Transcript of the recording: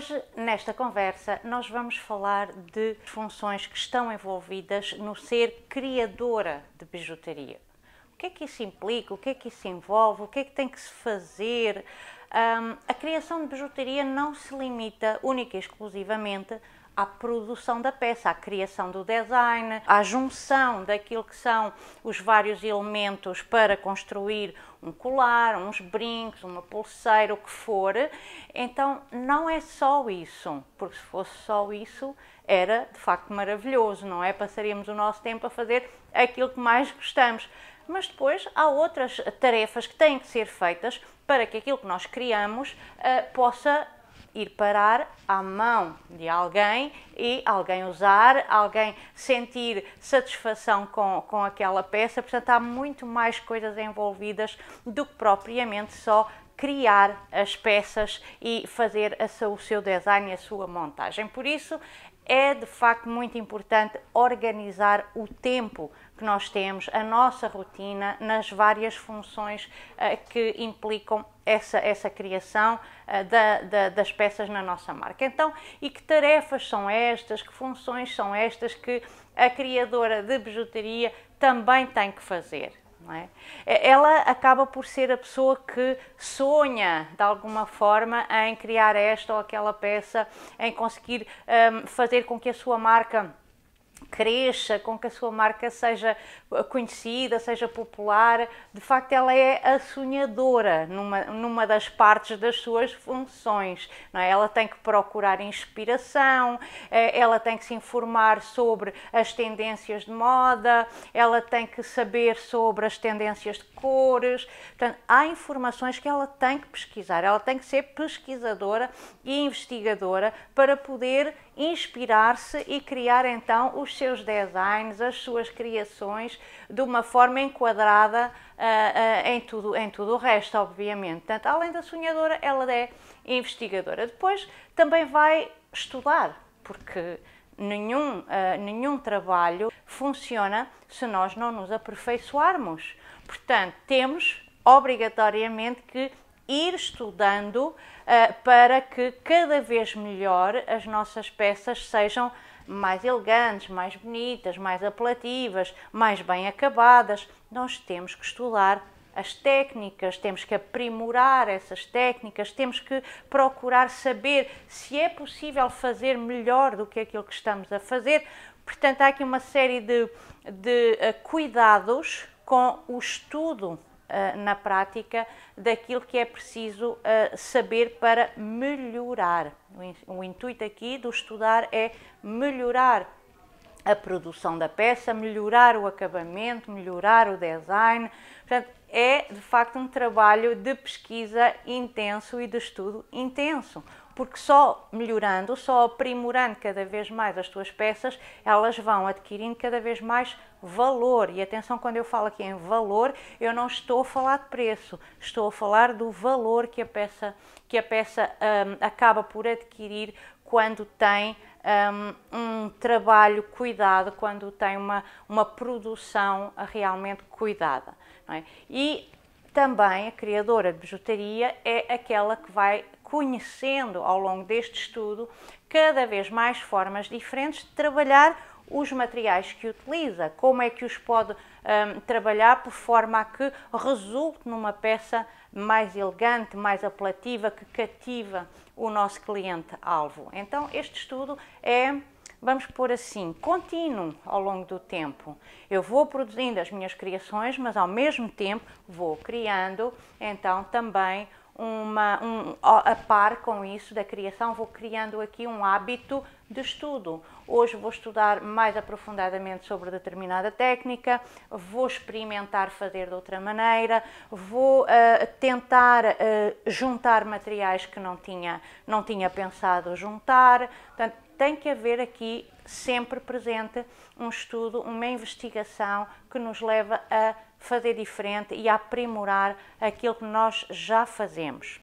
Hoje, nesta conversa, nós vamos falar de funções que estão envolvidas no ser criadora de bijuteria. O que é que isso implica? O que é que isso envolve? O que é que tem que se fazer? Um, a criação de bijuteria não se limita única e exclusivamente à produção da peça, à criação do design, à junção daquilo que são os vários elementos para construir um colar, uns brincos, uma pulseira, o que for. Então não é só isso, porque se fosse só isso era de facto maravilhoso, não é? Passaríamos o nosso tempo a fazer aquilo que mais gostamos. Mas depois há outras tarefas que têm que ser feitas para que aquilo que nós criamos uh, possa ir parar à mão de alguém e alguém usar, alguém sentir satisfação com, com aquela peça. Portanto, há muito mais coisas envolvidas do que propriamente só criar as peças e fazer a, o seu design e a sua montagem. Por isso, é de facto muito importante organizar o tempo que nós temos, a nossa rotina, nas várias funções uh, que implicam essa, essa criação uh, da, da, das peças na nossa marca. Então, e que tarefas são estas, que funções são estas que a criadora de bijuteria também tem que fazer? não é? é? Ela acaba por ser a pessoa que sonha, de alguma forma, em criar esta ou aquela peça, em conseguir um, fazer com que a sua marca cresça, com que a sua marca seja conhecida, seja popular. De facto, ela é a sonhadora numa, numa das partes das suas funções. Não é? Ela tem que procurar inspiração, eh, ela tem que se informar sobre as tendências de moda, ela tem que saber sobre as tendências de cores. Portanto, há informações que ela tem que pesquisar, ela tem que ser pesquisadora e investigadora para poder inspirar-se e criar então os seus designs, as suas criações, de uma forma enquadrada uh, uh, em, tudo, em tudo o resto, obviamente. Portanto, além da sonhadora, ela é investigadora. Depois também vai estudar, porque nenhum, uh, nenhum trabalho funciona se nós não nos aperfeiçoarmos. Portanto, temos obrigatoriamente que ir estudando uh, para que cada vez melhor as nossas peças sejam mais elegantes, mais bonitas, mais apelativas, mais bem acabadas. Nós temos que estudar as técnicas, temos que aprimorar essas técnicas, temos que procurar saber se é possível fazer melhor do que aquilo que estamos a fazer. Portanto, há aqui uma série de, de eh, cuidados com o estudo eh, na prática daquilo que é preciso eh, saber para melhorar. O intuito aqui do estudar é melhorar a produção da peça, melhorar o acabamento, melhorar o design. Portanto, é de facto um trabalho de pesquisa intenso e de estudo intenso, porque só melhorando, só aprimorando cada vez mais as tuas peças, elas vão adquirindo cada vez mais valor. E atenção, quando eu falo aqui em valor, eu não estou a falar de preço, estou a falar do valor que a peça, que a peça um, acaba por adquirir quando tem um, um trabalho cuidado, quando tem uma, uma produção realmente cuidada. É? E também a criadora de bijuteria é aquela que vai conhecendo ao longo deste estudo cada vez mais formas diferentes de trabalhar os materiais que utiliza, como é que os pode um, trabalhar por forma a que resulte numa peça mais elegante, mais apelativa, que cativa o nosso cliente-alvo. Então, este estudo é vamos pôr assim, contínuo ao longo do tempo. Eu vou produzindo as minhas criações, mas ao mesmo tempo vou criando então também uma, um, a par com isso da criação, vou criando aqui um hábito de estudo. Hoje vou estudar mais aprofundadamente sobre determinada técnica, vou experimentar fazer de outra maneira, vou uh, tentar uh, juntar materiais que não tinha, não tinha pensado juntar. Portanto, tem que haver aqui sempre presente um estudo, uma investigação que nos leva a fazer diferente e a aprimorar aquilo que nós já fazemos.